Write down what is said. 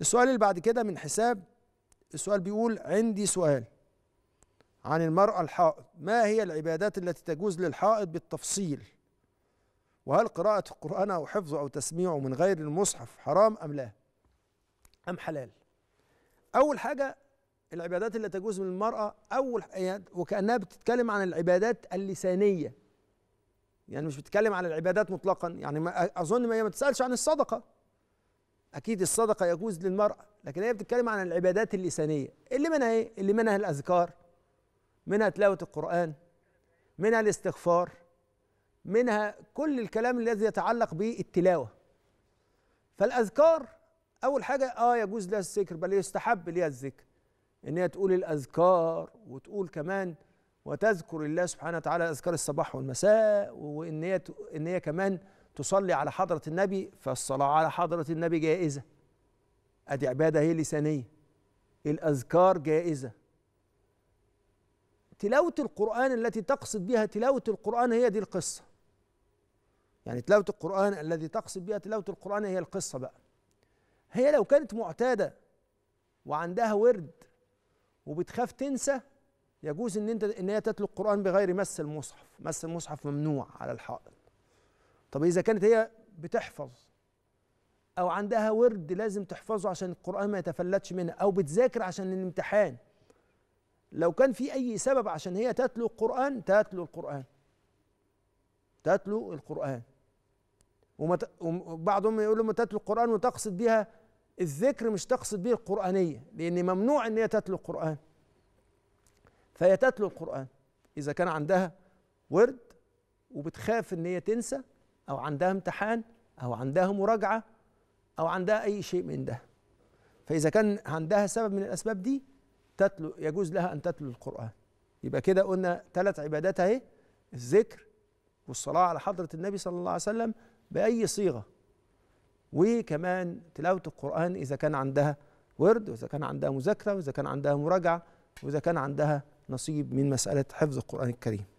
السؤال اللي بعد كده من حساب السؤال بيقول عندي سؤال عن المرأة الحائض ما هي العبادات التي تجوز للحائض بالتفصيل وهل قراءة القرآن أو حفظه أو تسميعه من غير المصحف حرام أم لا أم حلال أول حاجة العبادات اللي تجوز للمرأة أول أول يعني وكأنها بتتكلم عن العبادات اللسانية يعني مش بتتكلم عن العبادات مطلقا يعني ما أظن ما هي ما تسألش عن الصدقة اكيد الصدقه يجوز للمراه لكن هي بتتكلم عن العبادات اللسانيه اللي منها ايه اللي منها الاذكار منها تلاوه القران منها الاستغفار منها كل الكلام الذي يتعلق بالتلاوه فالاذكار اول حاجه اه يجوز لها الذكر بل يستحب لها الذكر ان هي تقول الاذكار وتقول كمان وتذكر الله سبحانه وتعالى اذكار الصباح والمساء وان هي ان هي كمان تصلي على حضرة النبي فالصلاة على حضرة النبي جائزة أدي عبادة هي لسانية الأذكار جائزة تلاوة القرآن التي تقصد بها تلاوة القرآن هي دي القصة يعني تلاوة القرآن الذي تقصد بها تلاوة القرآن هي القصة بقى هي لو كانت معتادة وعندها ورد وبتخاف تنسى يجوز ان انت ان هي تتلو القرآن بغير مس المصحف مس المصحف ممنوع على الحائط طب إذا كانت هي بتحفظ أو عندها ورد لازم تحفظه عشان القرآن ما يتفلتش منها أو بتذاكر عشان الامتحان لو كان في أي سبب عشان هي تتلو القرآن تتلو القرآن تتلو القرآن وبعضهم يقول لما تتلو القرآن وتقصد بيها الذكر مش تقصد به القرآنية لأن ممنوع إن هي تتلو القرآن فهي تتلو القرآن إذا كان عندها ورد وبتخاف إن هي تنسى أو عندها امتحان أو عندها مراجعة أو عندها أي شيء من ده فإذا كان عندها سبب من الأسباب دي تتلو يجوز لها أن تتلو القرآن يبقى كده قلنا ثلاث عبادات أهي الذكر والصلاة على حضرة النبي صلى الله عليه وسلم بأي صيغة وكمان تلاوة القرآن إذا كان عندها ورد وإذا كان عندها مذاكرة وإذا كان عندها مراجعة وإذا كان عندها نصيب من مسألة حفظ القرآن الكريم